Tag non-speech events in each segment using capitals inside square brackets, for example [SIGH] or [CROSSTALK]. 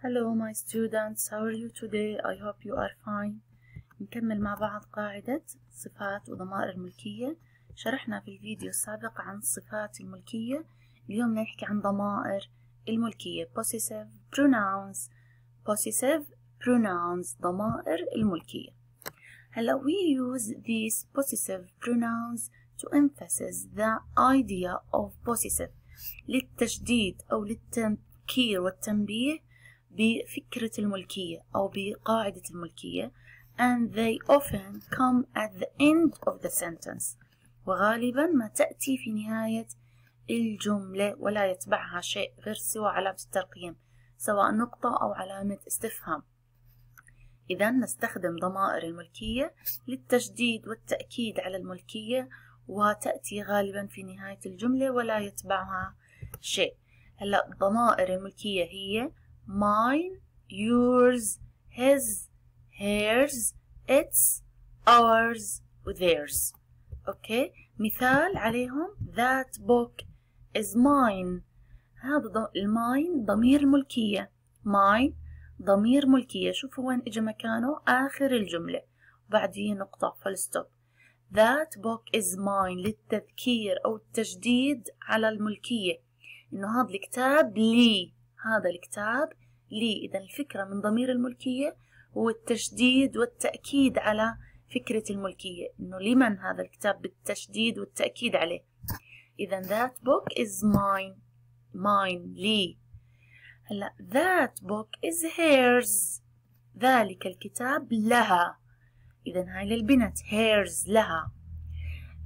Hello my students, how are you today? I hope you are fine. نكمل مع بعض قاعدة صفات وضمائر الملكية. شرحنا في الفيديو السابق عن صفات الملكية. اليوم نحكي عن ضمائر الملكية. Possessive pronouns. Possessive pronouns. ضمائر الملكية. هلا we use these possessive pronouns to emphasize the idea of possessive للتشديد أو للتنكير والتنبيه بفكرة الملكية أو بقاعدة الملكية and they often come at the end of the sentence وغالبا ما تأتي في نهاية الجملة ولا يتبعها شيء غير سوى علامة الترقيم سواء نقطة أو علامة استفهام إذا نستخدم ضمائر الملكية للتشديد والتأكيد على الملكية وتأتي غالبا في نهاية الجملة ولا يتبعها شيء هلا ضمائر الملكية هي mine yours his hers its ours theirs اوكي مثال عليهم that book is mine هذا الماين ضمير ملكية mine ضمير ملكية شوفوا وين اجى مكانه آخر الجملة وبعديه نقطة stop. that book is mine للتذكير أو التجديد على الملكية إنه هذا الكتاب لي هذا الكتاب لي إذا الفكرة من ضمير الملكية والتشديد والتأكيد على فكرة الملكية إنه لمن هذا الكتاب بالتشديد والتأكيد عليه إذا that book is mine mine لي هلا that book is hers ذلك الكتاب لها إذا هاي للبنت hers لها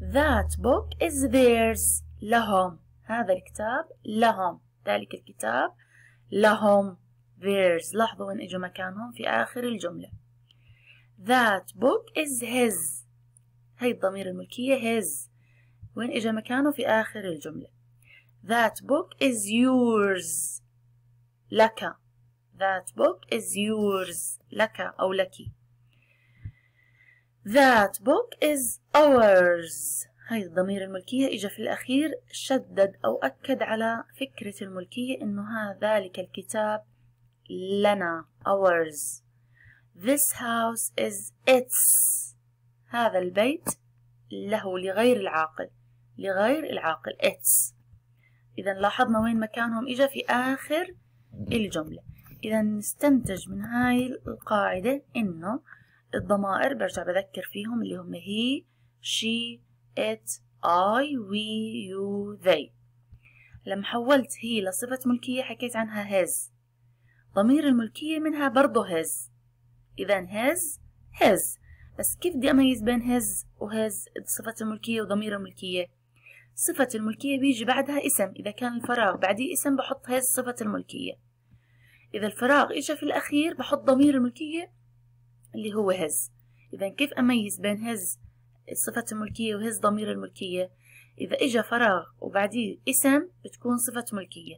that book is theirs لهم هذا الكتاب لهم ذلك الكتاب لهم theirs لاحظوا وين اجوا مكانهم في آخر الجملة that book is his هي الضمير الملكية his وين اجى مكانه في آخر الجملة that book is yours لك that book is yours لك أو لك that book is ours هاي ضمير الملكية إجا في الأخير شدد أو أكد على فكرة الملكية إنه ذلك الكتاب لنا ours this house is its هذا البيت له لغير العاقل لغير العاقل its إذا لاحظنا وين مكانهم إجا في آخر الجملة إذا نستنتج من هاي القاعدة إنه الضمائر برجع بذكر فيهم اللي هم هي she it I we you they لما حولت هي لصفة ملكية حكيت عنها his ضمير الملكية منها برضه his إذا his his بس كيف بدي أميز بين his his صفة الملكية وضمير الملكية صفة الملكية بيجي بعدها اسم إذا كان الفراغ بعديه اسم بحط his صفة الملكية إذا الفراغ إجا في الأخير بحط ضمير الملكية اللي هو his إذا كيف أميز بين his صفة الملكية وهز ضمير الملكية إذا إجا فراغ وبعديه اسم بتكون صفة ملكية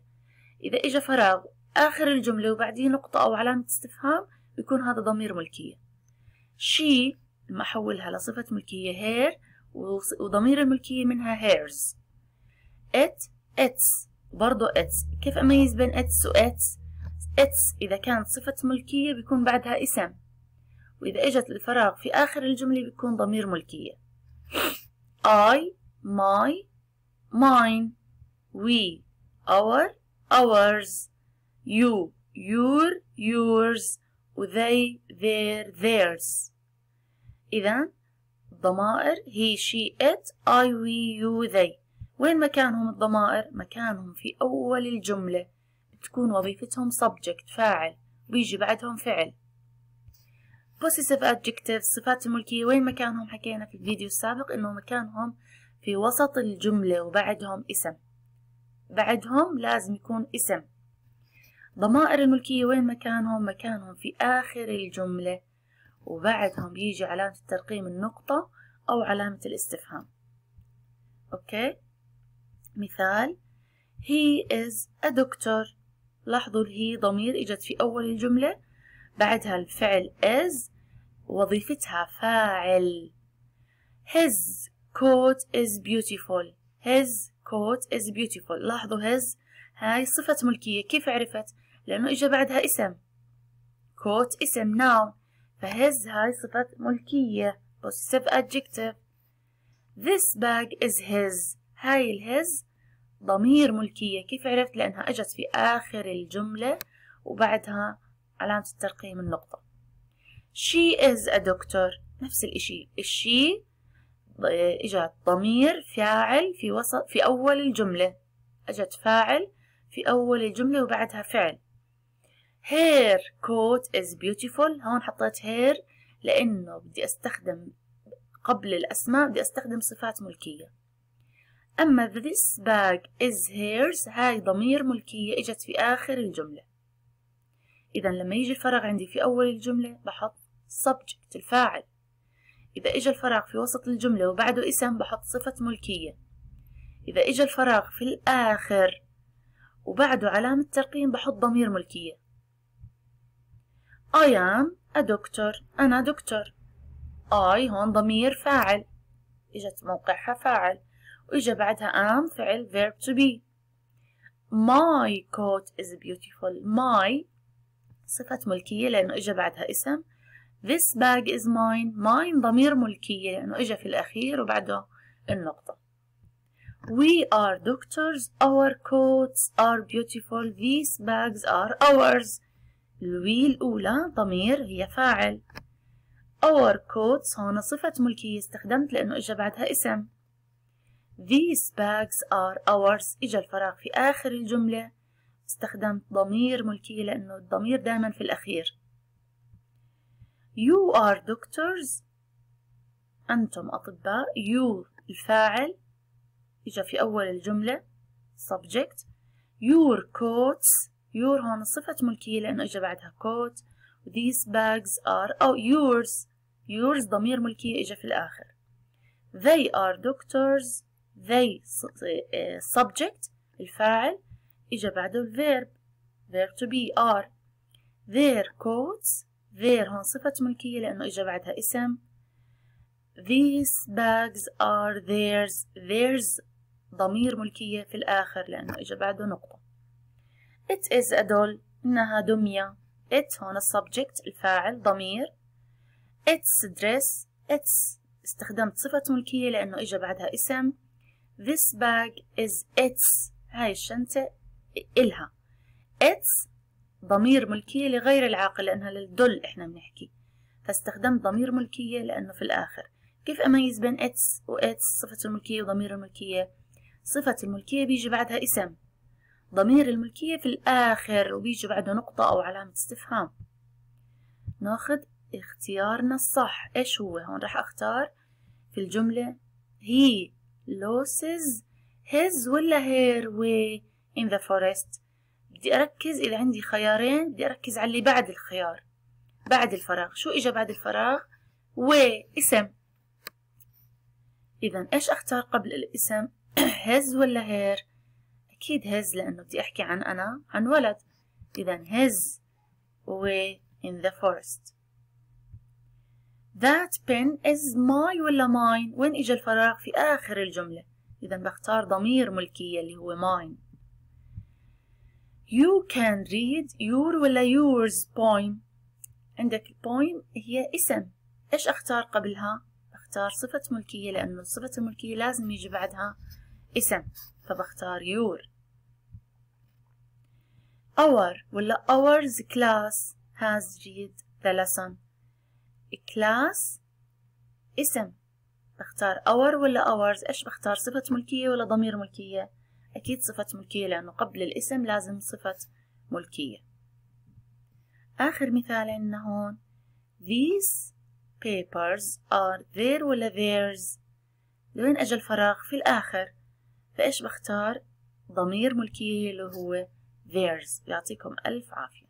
إذا إجا فراغ آخر الجملة وبعديه نقطة أو علامة استفهام بيكون هذا ضمير ملكية شي لما أحولها لصفة ملكية هير وضمير الملكية منها هيرز ات اتس برضو اتس كيف أميز بين اتس واتس اتس إذا كانت صفة ملكية بيكون بعدها اسم وإذا إجت الفراغ في آخر الجملة بيكون ضمير ملكية I my mine we our ours you your yours وthey their theirs إذا ضمائر he she it I we you they وين مكانهم الضمائر؟ مكانهم في أول الجملة بتكون وظيفتهم subject فاعل بيجي بعدهم فعل possessive adjectives صفات الملكية وين مكانهم حكينا في الفيديو السابق إنه مكانهم في وسط الجملة وبعدهم اسم بعدهم لازم يكون اسم ضمائر الملكية وين مكانهم مكانهم في آخر الجملة وبعدهم يجي علامة الترقيم النقطة أو علامة الاستفهام أوكي مثال he is a doctor لاحظوا هي ضمير إجت في أول الجملة بعدها الفعل is وظيفتها فاعل his coat is beautiful his coat is beautiful لاحظوا his هاي صفة ملكية كيف عرفت؟ لأنه إجا بعدها اسم coat اسم noun فهز هاي صفة ملكية possessive adjective this bag is his هاي الهز ضمير ملكية كيف عرفت؟ لأنها أجت في آخر الجملة وبعدها علامة الترقية من نقطة she is a doctor نفس الإشي she إجت ضمير فاعل في وسط في أول الجملة أجت فاعل في أول الجملة وبعدها فعل her coat is beautiful هون حطيت hair لأنه بدي أستخدم قبل الأسماء بدي أستخدم صفات ملكية أما this bag is hers هاي ضمير ملكية إجت في آخر الجملة إذا لما يجي الفراغ عندي في أول الجملة بحط subject الفاعل إذا إجا الفراغ في وسط الجملة وبعده اسم بحط صفة ملكية إذا إجا الفراغ في الآخر وبعده علامة ترقيم بحط ضمير ملكية I am a doctor أنا دكتور I هون ضمير فاعل إجت موقعها فاعل وإجا بعدها am فعل verb to be My coat is beautiful My صفة ملكية لأنه إجا بعدها اسم This bag is mine mine ضمير ملكية لأنه إجا في الأخير وبعده النقطة We are doctors our coats are beautiful these bags are ours الوي الأولى ضمير هي فاعل Our coats هون صفة ملكية استخدمت لأنه إجا بعدها اسم These bags are ours إجا الفراغ في آخر الجملة استخدمت ضمير ملكية لأنه الضمير دائما في الأخير you are doctors أنتم أطباء you الفاعل إجا في أول الجملة subject your coats your هون صفة ملكية لأنه إجا بعدها coat these bags are أو yours yours ضمير ملكية إجا في الآخر they are doctors they آه، subject الفاعل إجا بعده الفيرب verb to be are their coats their هون صفة ملكية لأنه إجا بعدها اسم these bags are theirs theirs ضمير ملكية في الآخر لأنه إجا بعده نقطة it is a doll إنها دمية it هون السبجكت الفاعل ضمير its dress its استخدمت صفة ملكية لأنه إجا بعدها اسم this bag is its هاي الشنطة إلها its ضمير ملكية لغير العاقل لأنها للدل إحنا بنحكي فاستخدمت ضمير ملكية لأنه في الآخر كيف أميز بين its و its صفة الملكية وضمير الملكية صفة الملكية بيجي بعدها اسم ضمير الملكية في الآخر وبيجي بعده نقطة أو علامة استفهام ناخذ اختيارنا الصح إيش هو هون راح أختار في الجملة he loses his ولا her way in the forest بدي أركز إذا عندي خيارين بدي أركز على اللي بعد الخيار بعد الفراغ شو إجا بعد الفراغ اسم إذا إيش أختار قبل الاسم [CLEARS THROAT] هز ولا هير أكيد هز لأنه بدي أحكي عن أنا عن ولد إذا هز و in the forest That pen is my ولا mine وين إجا الفراغ في آخر الجملة إذا بختار ضمير ملكية اللي هو mine You can read your ولا yours poem عندك poem هي اسم إيش أختار قبلها؟ أختار صفة ملكية لأنه صفة الملكية لازم يجي بعدها اسم فبختار your Our ولا ours class has read the lesson class اسم بختار our ولا ours إيش بختار صفة ملكية ولا ضمير ملكية؟ أكيد صفة ملكية لأنه قبل الاسم لازم صفة ملكية آخر مثال عندنا هون These papers are their ولا theirs لوين أجل الفراغ في الآخر فإيش بختار ضمير ملكية اللي هو theirs يعطيكم ألف عافية